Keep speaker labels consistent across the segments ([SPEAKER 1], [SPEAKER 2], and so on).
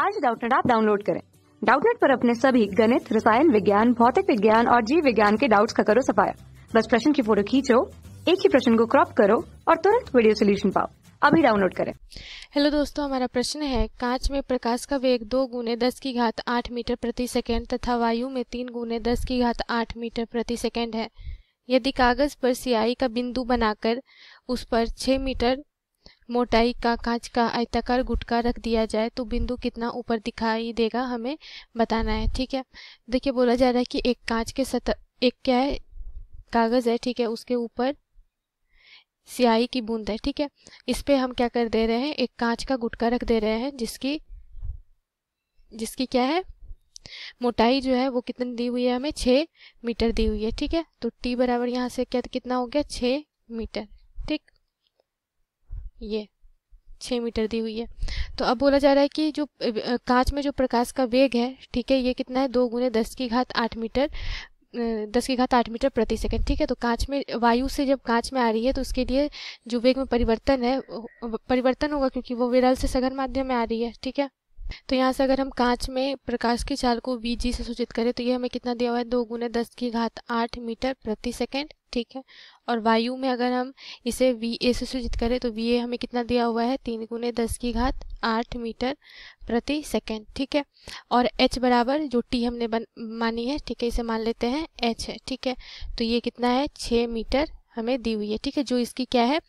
[SPEAKER 1] आज डाउटनेट आप डाउनलोड करें डाउटनेट पर अपने सभी गणित रसायन विज्ञान भौतिक विज्ञान और जीव विज्ञान के डाउट्स का करो सफाया बस प्रश्न की फोटो खींचो एक ही प्रश्न को क्रॉप करो और तुरंत वीडियो सोल्यूशन पाओ अभी डाउनलोड करें हेलो दोस्तों हमारा प्रश्न है कांच में प्रकाश का वेग दो गुने दस की घात आठ मीटर प्रति सेकेंड तथा वायु में तीन गुने दस की घात आठ मीटर प्रति सेकेंड है यदि कागज पर सियाही का बिंदु बनाकर उस पर छह मीटर मोटाई का कांच का आयताकार गुटका रख दिया जाए तो बिंदु कितना ऊपर दिखाई देगा हमें बताना है ठीक है देखिए बोला जा रहा है कि एक कांच के सतह एक क्या है कागज़ है ठीक है उसके ऊपर स्याही की बूंद है ठीक है इस पर हम क्या कर दे रहे हैं एक कांच का गुटका रख दे रहे हैं जिसकी जिसकी क्या है मोटाई जो है वो कितनी दी हुई है हमें छः मीटर दी हुई है ठीक है तो टी बराबर यहाँ से क्या कितना हो गया छः मीटर ठीक ये छः मीटर दी हुई है तो अब बोला जा रहा है कि जो कांच में जो प्रकाश का वेग है ठीक है ये कितना है दो गुने दस की घात आठ मीटर दस की घात आठ मीटर प्रति सेकंड ठीक है तो कांच में वायु से जब कांच में आ रही है तो उसके लिए जो वेग में परिवर्तन है परिवर्तन होगा क्योंकि वो विरल से सघन माध्यम में आ रही है ठीक है तो यहाँ से अगर हम कांच में प्रकाश की चाल को वी जी से सूचित करें तो ये हमें कितना दिया हुआ है दो गुने दस की घात आठ मीटर प्रति सेकेंड ठीक है और वायु में अगर हम इसे वी ए से सूचित करें तो वी ए हमें कितना दिया हुआ है तीन गुने दस की घात आठ मीटर प्रति सेकेंड ठीक है और एच बराबर जो टी हमने मानी है ठीक है इसे मान लेते हैं एच है ठीक है तो ये कितना है छः मीटर हमें दी हुई है ठीक है जो इसकी क्या है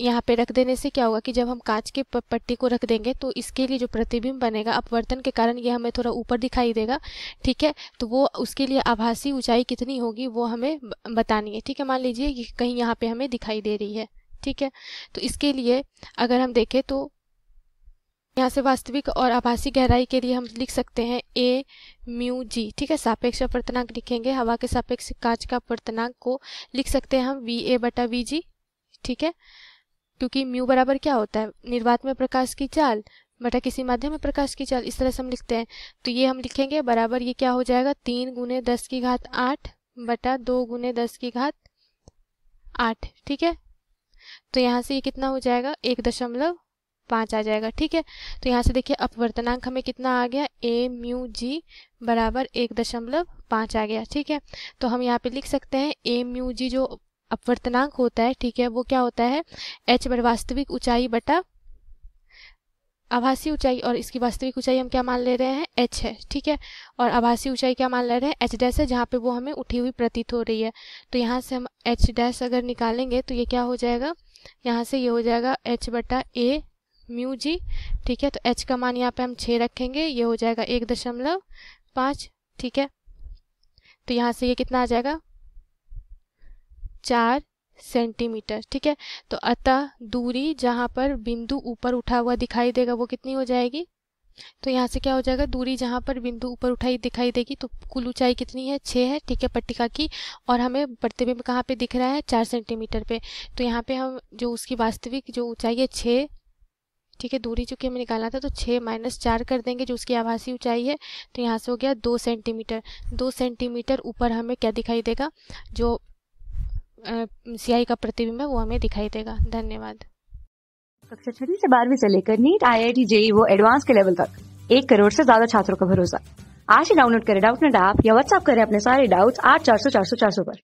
[SPEAKER 1] यहाँ पे रख देने से क्या होगा कि जब हम कांच के पट्टी को रख देंगे तो इसके लिए जो प्रतिबिंब बनेगा अपवर्तन के कारण ये हमें थोड़ा ऊपर दिखाई देगा ठीक है तो वो उसके लिए आभासी ऊंचाई कितनी होगी वो हमें बतानी है ठीक है मान लीजिए कहीं यहाँ पे हमें दिखाई दे रही है ठीक है तो इसके लिए अगर हम देखें तो यहाँ से वास्तविक और आभासी गहराई के लिए हम लिख सकते हैं ए म्यू जी ठीक है सापेक्ष अपवर्तनांक लिखेंगे हवा के सापेक्ष कांच का अपवर्तनांक को लिख सकते हैं हम वी ए बटा वी जी ठीक है क्योंकि म्यू बराबर क्या होता है निर्वात में प्रकाश की चाल बटा किसी माध्यम में प्रकाश की चाल इस तरह से हम लिखते हैं तो ये हम लिखेंगे बराबर ये क्या हो जाएगा तीन गुने दस की घात आठ बटा दो गुने दस की घात आठ ठीक है तो यहाँ से ये कितना हो जाएगा एक दशमलव पाँच आ जाएगा ठीक है तो यहाँ से देखिए अपवर्तनांक हमें कितना आ गया ए म्यू जी बराबर एक दशमलव पाँच आ गया ठीक है तो हम यहाँ पे लिख सकते हैं ए म्यू जी जो अपवर्तनांक होता है ठीक है वो क्या होता है एच बर वास्तविक ऊंचाई बटा आभासी ऊंचाई और इसकी वास्तविक ऊंचाई हम क्या मान ले रहे हैं एच है ठीक है और आभासी ऊंचाई क्या मान ले रहे हैं एच डैश है जहाँ पे वो हमें उठी हुई प्रतीत हो रही है तो यहाँ से हम एच डैश अगर निकालेंगे तो ये क्या हो जाएगा यहाँ से ये हो जाएगा एच बटा ए म्यू जी ठीक है तो एच का मान यहाँ पे हम छः रखेंगे ये हो जाएगा एक दशमलव पाँच ठीक है तो यहाँ से ये कितना आ जाएगा चार सेंटीमीटर ठीक है तो अतः दूरी जहाँ पर बिंदु ऊपर उठा हुआ दिखाई देगा वो कितनी हो जाएगी तो यहाँ से क्या हो जाएगा दूरी जहाँ पर बिंदु ऊपर उठाई दिखाई देगी तो कुल ऊंचाई कितनी है छः है ठीक है पट्टिका की और हमें प्रतिबिंब कहाँ पे दिख रहा है चार सेंटीमीटर पे तो यहाँ पे हम जो उसकी वास्तविक जो ऊंचाई है छः ठीक है दूरी चूँकि हमें निकालना था तो छः माइनस चार कर देंगे जो उसकी आभासी ऊंचाई है तो यहाँ से हो गया दो सेंटीमीटर दो सेंटीमीटर ऊपर हमें क्या दिखाई देगा जो सियाई का प्रतिबिंब है वो हमें दिखाई देगा धन्यवाद कक्षा छठी से बारहवीं से लेकर NEET I I T JEE वो एडवांस के लेवल तक एक करोड़ से ज्यादा छात्रों का भरोसा आज ही डाउनलोड करें डाउट नेट ऐप या व्हाट्सअप करें अपने सारे डाउट्स आठ चार सौ चार सौ चार सौ पर